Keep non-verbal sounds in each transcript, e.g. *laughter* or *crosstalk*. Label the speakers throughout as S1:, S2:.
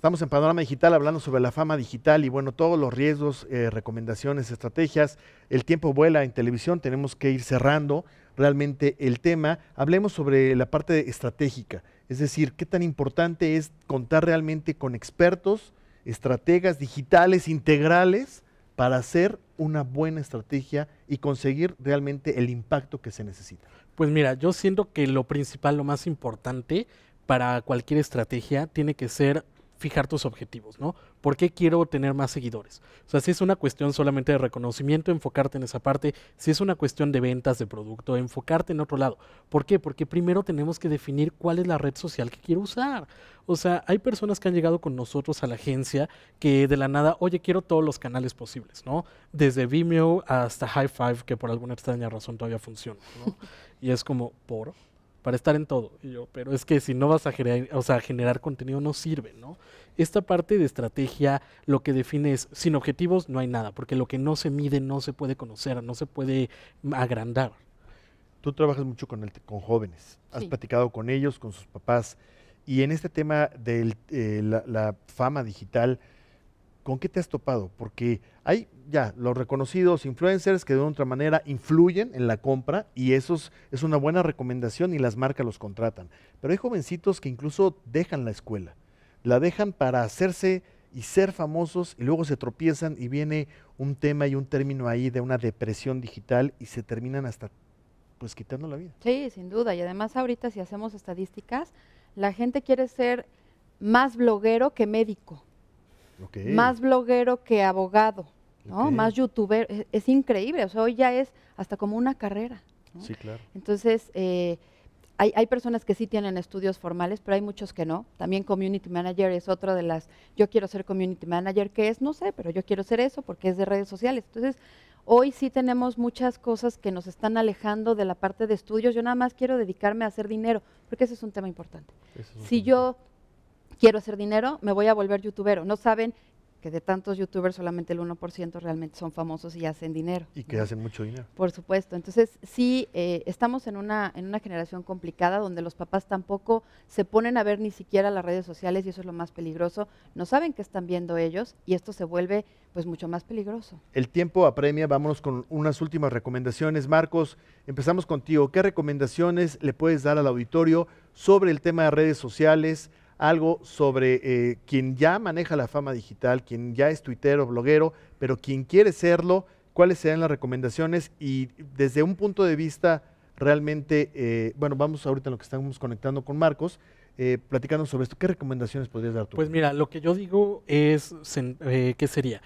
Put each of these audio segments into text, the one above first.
S1: Estamos en Panorama Digital hablando sobre la fama digital y bueno, todos los riesgos, eh, recomendaciones, estrategias. El tiempo vuela en televisión, tenemos que ir cerrando realmente el tema. Hablemos sobre la parte estratégica, es decir, qué tan importante es contar realmente con expertos, estrategas digitales integrales para hacer una buena estrategia y conseguir realmente el impacto que se necesita. Pues mira, yo siento que
S2: lo principal, lo más importante para cualquier estrategia tiene que ser fijar tus objetivos, ¿no? ¿Por qué quiero tener más seguidores? O sea, si es una cuestión solamente de reconocimiento, enfocarte en esa parte, si es una cuestión de ventas de producto, enfocarte en otro lado. ¿Por qué? Porque primero tenemos que definir cuál es la red social que quiero usar. O sea, hay personas que han llegado con nosotros a la agencia que de la nada, oye, quiero todos los canales posibles, ¿no? Desde Vimeo hasta High Five, que por alguna extraña razón todavía funciona, ¿no? *laughs* Y es como, por para estar en todo. pero es que si no vas a generar, o generar contenido no sirve, ¿no? Esta parte de estrategia lo que define es, sin objetivos no hay nada, porque lo que no se mide no se
S1: puede conocer, no se puede agrandar. Tú trabajas mucho con, el, con jóvenes, has platicado con ellos, con sus papás, y en este tema de eh, la, fama digital, ¿con qué te has topado? Porque hay ya los reconocidos influencers que de otra manera influyen en la compra y eso es una buena recomendación y las marcas los contratan. Pero hay jovencitos que incluso dejan la escuela, la dejan para hacerse y ser famosos y luego se tropiezan y viene un tema y un término ahí de una depresión digital y se terminan hasta pues quitando la vida.
S3: Sí, sin duda. Y además ahorita si hacemos estadísticas, la gente quiere ser más bloguero que médico. Más bloguero que abogado, ¿no? Más youtuber. E, es, increíble. O sea, hoy ya es hasta como una carrera. Sí, claro. Entonces, eh, hay, personas que sí tienen estudios formales, pero hay muchos que no. También community manager es otra de las, yo quiero ser community manager, que es, no sé, pero yo quiero ser eso porque es de redes sociales. Entonces, hoy sí tenemos muchas cosas que nos están alejando de la parte de estudios. Yo nada más quiero dedicarme a hacer dinero, porque ese es un tema importante. si yo quiero hacer dinero, me voy a volver youtuber. No saben que de tantos youtubers solamente el 1% realmente son famosos y hacen dinero. Y
S1: que hacen mucho dinero.
S3: Por supuesto. Entonces, sí, eh, estamos en una, en una generación complicada donde los papás tampoco se ponen a ver ni siquiera las redes sociales y eso es lo más peligroso. No saben qué están viendo ellos y esto se vuelve pues mucho más peligroso.
S1: El tiempo apremia, vámonos con unas últimas recomendaciones. Marcos, empezamos contigo. ¿Qué recomendaciones le puedes dar al auditorio sobre el tema de redes sociales? algo sobre eh, quien ya maneja la fama digital, quien ya es tuitero, bloguero, pero quien quiere serlo, cuáles serán las recomendaciones y desde un punto de vista realmente, eh, bueno, vamos ahorita en lo que estamos conectando con Marcos, eh, platicando sobre esto, ¿qué recomendaciones podrías dar tú? Pues
S2: mira, lo que yo digo es, eh, ¿qué sería?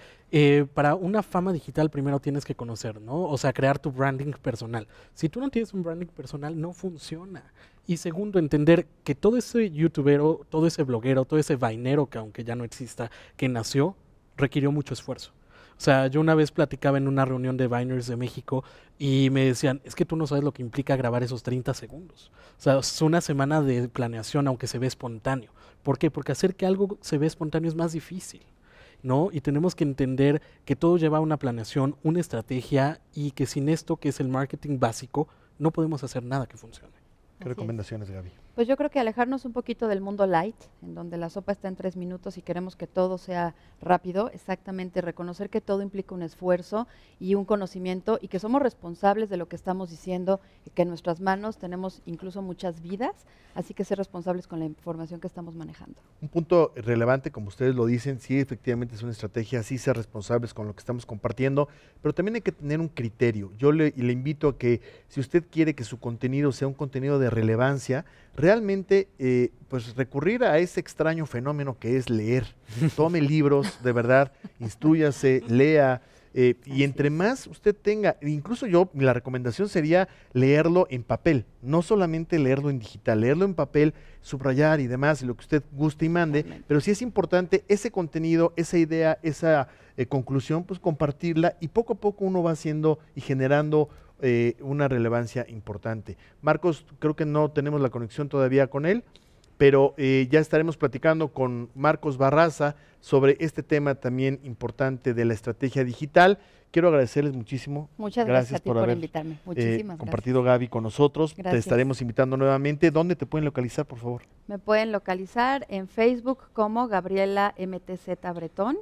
S2: para una fama digital primero tienes que conocer, ¿no? O sea, crear tu branding personal. Si tú no tienes un branding personal, no funciona. Y segundo, entender que todo ese youtubero, todo ese bloguero, todo ese vainero que aunque ya no exista, que nació, requirió mucho esfuerzo. O sea, yo una vez platicaba en una reunión de Viners de México y me decían, es que tú no sabes lo que implica grabar esos 30 segundos. O sea, es una semana de planeación, aunque se ve espontáneo. ¿Por qué? Porque hacer que algo se ve espontáneo es más difícil. ¿No? Y tenemos que entender que todo lleva una planeación, una estrategia y que sin esto, que es el marketing básico, no podemos hacer nada que funcione. ¿Qué
S3: recomendaciones, Gaby? Pues yo creo que alejarnos un poquito del mundo light, en donde la sopa está en tres minutos y queremos que todo sea rápido, exactamente, reconocer que todo implica un esfuerzo y un conocimiento y que somos responsables de lo que estamos diciendo, y que en nuestras manos tenemos incluso muchas vidas, así que ser responsables con la información que estamos manejando.
S1: Un punto relevante, como ustedes lo dicen, sí, efectivamente es una estrategia, sí ser responsables con lo que estamos compartiendo, pero también hay que tener un criterio. Yo le, le invito a que si usted quiere que su contenido sea un contenido de relevancia, realmente eh, pues recurrir a ese extraño fenómeno que es leer. Tome *laughs* libros, de verdad, instruyase, lea. Eh, y entre más usted tenga, incluso yo, la recomendación sería leerlo en papel, no solamente leerlo en digital, leerlo en papel, subrayar y demás, lo que usted guste y mande, pero si sí es importante ese contenido, esa idea, esa eh, conclusión, pues compartirla y poco a poco uno va haciendo y generando eh, una relevancia importante. Marcos, creo que no tenemos la conexión todavía con él, pero eh, ya estaremos platicando con Marcos Barraza sobre este tema también importante de la estrategia digital. Quiero agradecerles muchísimo. Muchas gracias, por, invitarme. Eh, Muchísimas gracias. compartido Gaby con nosotros. Te estaremos invitando nuevamente. ¿Dónde te pueden localizar, por favor?
S3: Me pueden localizar en Facebook como Gabriela MTZ Bretón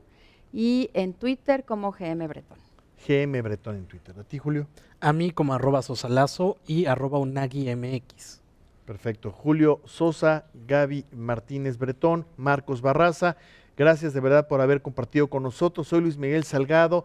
S3: y en Twitter como GM Bretón.
S1: GM Bretón en Twitter. ¿A ti, Julio? A mí como arroba sosalazo y arroba MX. Perfecto. Julio Sosa, Gaby Martínez Bretón, Marcos Barraza, gracias de verdad por haber compartido con nosotros. Soy Luis Miguel Salgado.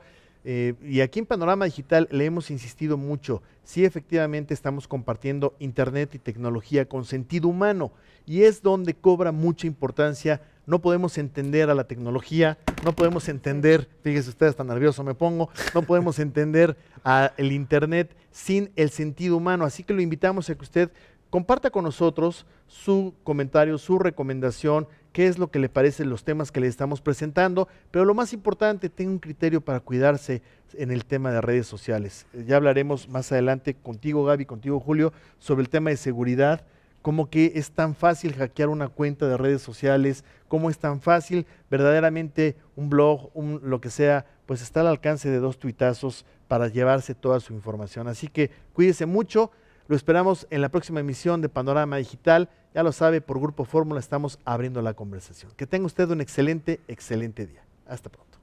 S1: Eh, y aquí en Panorama Digital le hemos insistido mucho, sí efectivamente estamos compartiendo Internet y tecnología con sentido humano y es donde cobra mucha importancia no podemos entender a la tecnología, no podemos entender, fíjese usted, está nervioso me pongo, no podemos entender al Internet sin el sentido humano. Así que lo invitamos a que usted comparta con nosotros su comentario, su recomendación, qué es lo que le parecen los temas que le estamos presentando, pero lo más importante, tenga un criterio para cuidarse en el tema de redes sociales. Ya hablaremos más adelante contigo, Gaby, contigo, Julio, sobre el tema de seguridad como que es tan fácil hackear una cuenta de redes sociales, cómo es tan fácil verdaderamente un blog, un, lo que sea, pues está al alcance de dos tuitazos para llevarse toda su información. Así que cuídese mucho, lo esperamos en la próxima emisión de Panorama Digital. Ya lo sabe, por Grupo Fórmula estamos abriendo la conversación. Que tenga usted un excelente, excelente día. Hasta pronto.